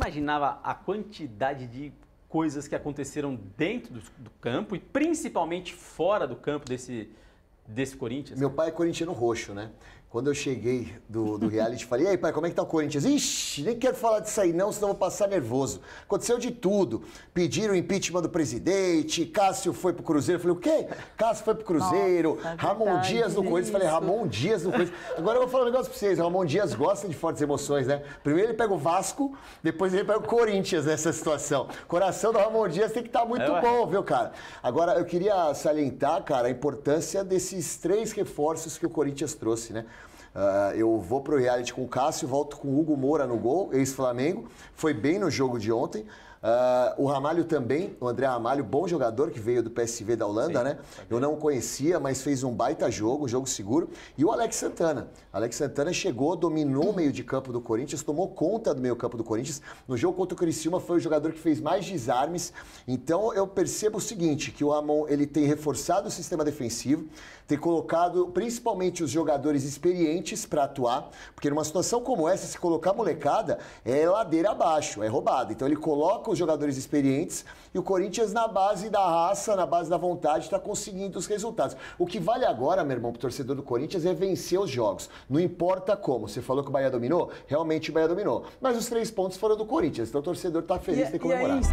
Imaginava a quantidade de coisas que aconteceram dentro do, do campo e principalmente fora do campo desse desse Corinthians? Meu pai é corintiano roxo, né? Quando eu cheguei do, do reality, falei, e aí, pai, como é que tá o Corinthians? Ixi, nem quero falar disso aí não, senão vou passar nervoso. Aconteceu de tudo. Pediram impeachment do presidente, Cássio foi pro Cruzeiro. Falei, o quê? Cássio foi pro Cruzeiro, Nossa, é Ramon verdade, Dias no Corinthians. Falei, Ramon Dias no Corinthians. Agora eu vou falar um negócio pra vocês. Ramon Dias gosta de fortes emoções, né? Primeiro ele pega o Vasco, depois ele pega o Corinthians nessa situação. Coração do Ramon Dias tem que estar tá muito é, bom, viu, cara? Agora, eu queria salientar, cara, a importância desse esses três reforços que o Corinthians trouxe, né? Uh, eu vou pro reality com o Cássio, volto com o Hugo Moura no gol, ex-Flamengo. Foi bem no jogo de ontem. Uh, o Ramalho também, o André Ramalho, bom jogador que veio do PSV da Holanda, Sim, né? Tá eu não conhecia, mas fez um baita jogo, um jogo seguro. E o Alex Santana. Alex Santana chegou, dominou o meio de campo do Corinthians, tomou conta do meio campo do Corinthians. No jogo contra o Criciúma foi o jogador que fez mais desarmes. Então eu percebo o seguinte, que o Ramon ele tem reforçado o sistema defensivo, tem colocado principalmente os jogadores experientes para atuar, porque numa situação como essa, se colocar molecada, é ladeira abaixo, é roubada. Então ele coloca com jogadores experientes e o Corinthians, na base da raça, na base da vontade, está conseguindo os resultados. O que vale agora, meu irmão, para o torcedor do Corinthians é vencer os jogos. Não importa como. Você falou que o Bahia dominou? Realmente o Bahia dominou. Mas os três pontos foram do Corinthians, então o torcedor está feliz e, de é, é comemorar.